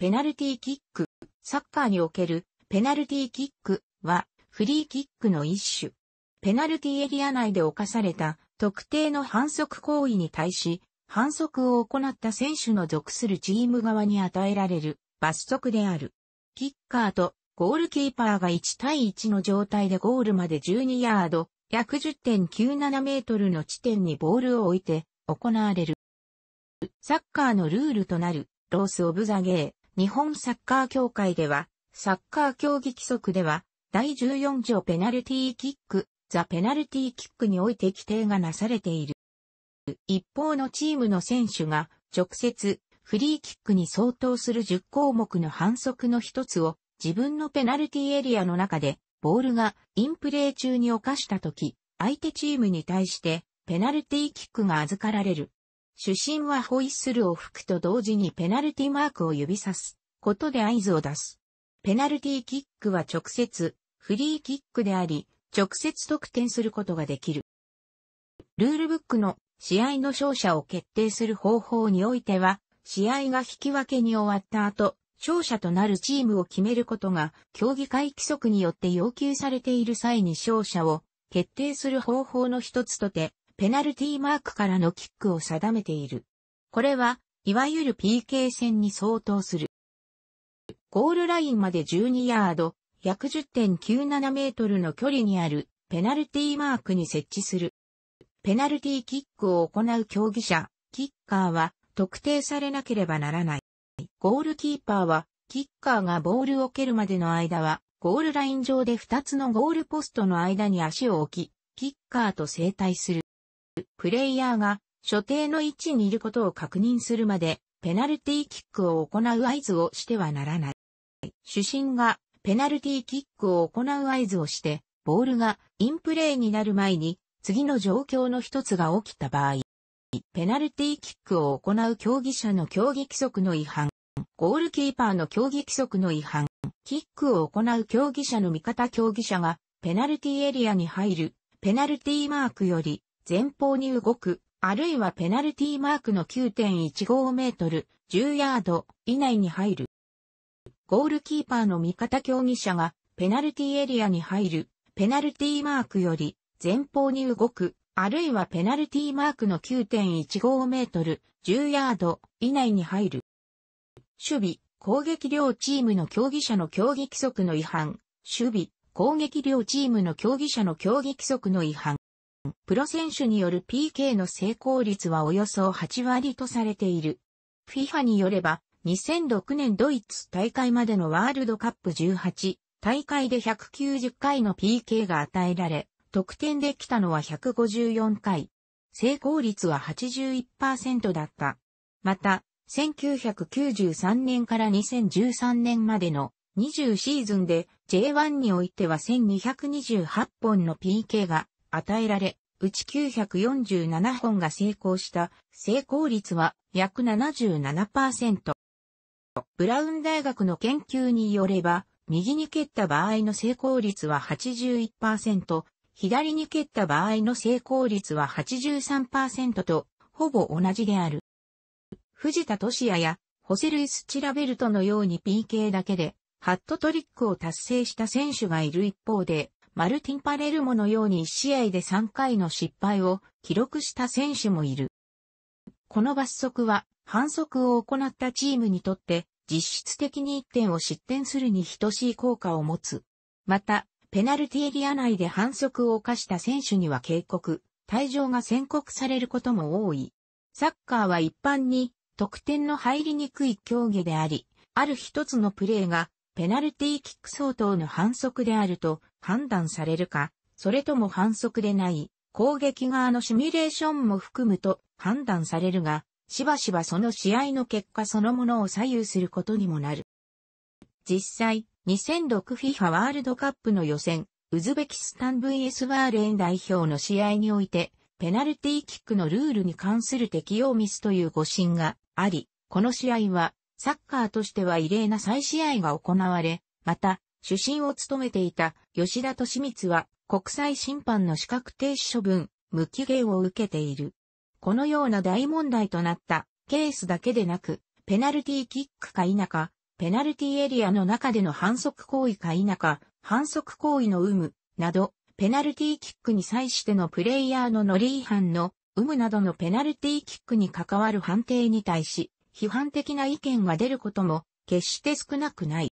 ペナルティーキック。サッカーにおけるペナルティーキックはフリーキックの一種。ペナルティエリア内で犯された特定の反則行為に対し、反則を行った選手の属するチーム側に与えられる罰則である。キッカーとゴールキーパーが1対1の状態でゴールまで12ヤード、約10.97メートルの地点にボールを置いて行われる。サッカーのルールとなるロース・オブ・ザ・ゲー。日本サッカー協会では、サッカー競技規則では、第14条ペナルティーキック、ザ・ペナルティーキックにおいて規定がなされている。一方のチームの選手が直接フリーキックに相当する10項目の反則の一つを自分のペナルティーエリアの中でボールがインプレー中に犯したとき、相手チームに対してペナルティーキックが預かられる。主審はホイッスルを吹くと同時にペナルティマークを指さすことで合図を出す。ペナルティキックは直接、フリーキックであり、直接得点することができる。ルールブックの試合の勝者を決定する方法においては、試合が引き分けに終わった後、勝者となるチームを決めることが、競技会規則によって要求されている際に勝者を決定する方法の一つとてペナルティーマークからのキックを定めている。これは、いわゆる PK 戦に相当する。ゴールラインまで12ヤード、約10.97メートルの距離にあるペナルティーマークに設置する。ペナルティーキックを行う競技者、キッカーは特定されなければならない。ゴールキーパーは、キッカーがボールを蹴るまでの間は、ゴールライン上で2つのゴールポストの間に足を置き、キッカーと整体する。プレイヤーが所定の位置にいることを確認するまでペナルティーキックを行う合図をしてはならない。主審がペナルティーキックを行う合図をして、ボールがインプレーになる前に次の状況の一つが起きた場合、ペナルティーキックを行う競技者の競技規則の違反、ゴールキーパーの競技規則の違反、キックを行う競技者の味方競技者がペナルティーエリアに入るペナルティーマークより前方に動く、あるいはペナルティーマークの9.15メートル、10ヤード以内に入る。ゴールキーパーの味方競技者がペナルティーエリアに入る、ペナルティーマークより前方に動く、あるいはペナルティーマークの9.15メートル、10ヤード以内に入る。守備、攻撃両チームの競技者の競技規則の違反。守備、攻撃両チームの競技者の競技規則の違反。プロ選手による PK の成功率はおよそ8割とされている。FIFA によれば、2006年ドイツ大会までのワールドカップ18大会で190回の PK が与えられ、得点できたのは154回。成功率は81%だった。また、1993年から2013年までの20シーズンで J1 においては1228本の PK が与えられ、うち947本が成功した成功率は約77%。ブラウン大学の研究によれば、右に蹴った場合の成功率は81%、左に蹴った場合の成功率は83%と、ほぼ同じである。藤田敏也や、ホセルイス・チラベルトのように PK だけで、ハットトリックを達成した選手がいる一方で、マルティン・パレルモのように1試合で3回の失敗を記録した選手もいる。この罰則は反則を行ったチームにとって実質的に1点を失点するに等しい効果を持つ。また、ペナルティエリア内で反則を犯した選手には警告、退場が宣告されることも多い。サッカーは一般に得点の入りにくい競技であり、ある一つのプレーがペナルティーキック相当の反則であると判断されるか、それとも反則でない攻撃側のシミュレーションも含むと判断されるが、しばしばその試合の結果そのものを左右することにもなる。実際、2006FIFA ワールドカップの予選、ウズベキスタン VS バーレン代表の試合において、ペナルティーキックのルールに関する適用ミスという誤信があり、この試合はサッカーとしては異例な再試合が行われ、また、主審を務めていた吉田敏光は国際審判の資格停止処分、無期限を受けている。このような大問題となったケースだけでなく、ペナルティーキックか否か、ペナルティーエリアの中での反則行為か否か、反則行為の有無、など、ペナルティーキックに際してのプレイヤーのノリ違反の有無などのペナルティーキックに関わる判定に対し、批判的な意見が出ることも決して少なくない。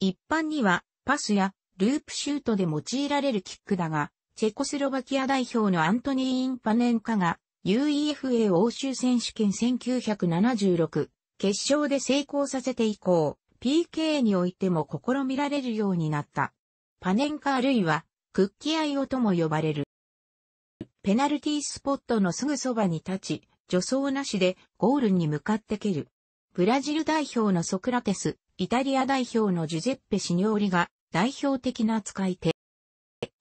一般にはパスやループシュートで用いられるキックだが、チェコスロバキア代表のアントニー・インパネンカが UEFA 欧州選手権1976決勝で成功させて以降、PK においても試みられるようになった。パネンカあるいはクッキアイオとも呼ばれる。ペナルティースポットのすぐそばに立ち、助走なしでゴールに向かって蹴る。ブラジル代表のソクラテス、イタリア代表のジュゼッペ・シニョーリが代表的な使い手。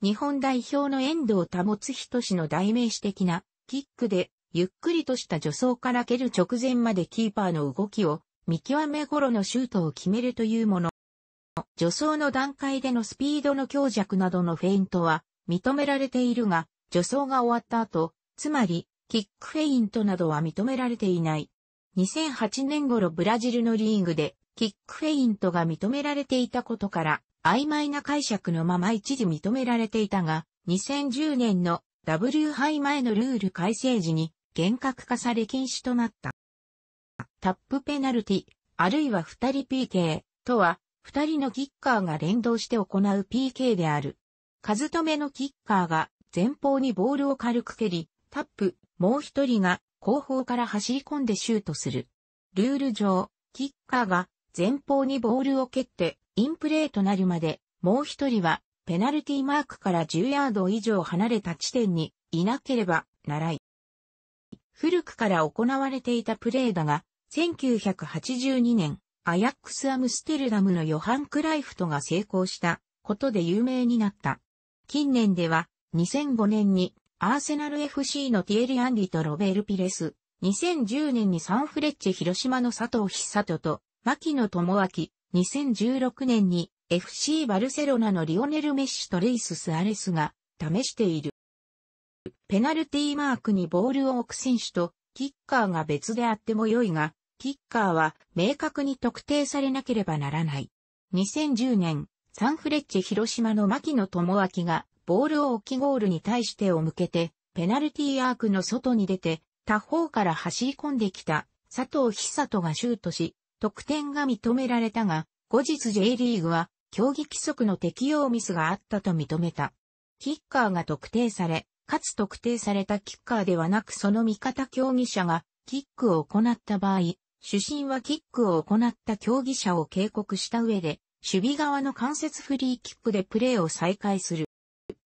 日本代表の遠藤保つしの代名詞的なキックでゆっくりとした助走から蹴る直前までキーパーの動きを見極め頃のシュートを決めるというもの。助走の段階でのスピードの強弱などのフェイントは認められているが、助走が終わった後、つまりキックフェイントなどは認められていない。2008年頃ブラジルのリーグでキックフェイントが認められていたことから曖昧な解釈のまま一時認められていたが2010年の W 杯前のルール改正時に厳格化され禁止となった。タップペナルティ、あるいは二人 PK とは二人のキッカーが連動して行う PK である。数止めのキッカーが前方にボールを軽く蹴り、タップ、もう一人が後方から走り込んでシュートする。ルール上、キッカーが前方にボールを蹴ってインプレーとなるまで、もう一人はペナルティマークから10ヤード以上離れた地点にいなければならい。古くから行われていたプレーだが、1982年、アヤックス・アムステルダムのヨハン・クライフトが成功したことで有名になった。近年では2005年にアーセナル FC のティエリ・アンリとロベル・ピレス、2010年にサンフレッチェ広島の佐藤久人と、牧野智明、2016年に FC バルセロナのリオネル・メッシとレイス・スアレスが試している。ペナルティーマークにボールを置く選手と、キッカーが別であっても良いが、キッカーは明確に特定されなければならない。2010年、サンフレッチェ広島の牧野智明がボールを置きゴールに対してを向けて、ペナルティーアークの外に出て、他方から走り込んできた佐藤久人がシュートし、得点が認められたが、後日 J リーグは競技規則の適用ミスがあったと認めた。キッカーが特定され、かつ特定されたキッカーではなくその味方競技者がキックを行った場合、主審はキックを行った競技者を警告した上で、守備側の間接フリーキックでプレーを再開する。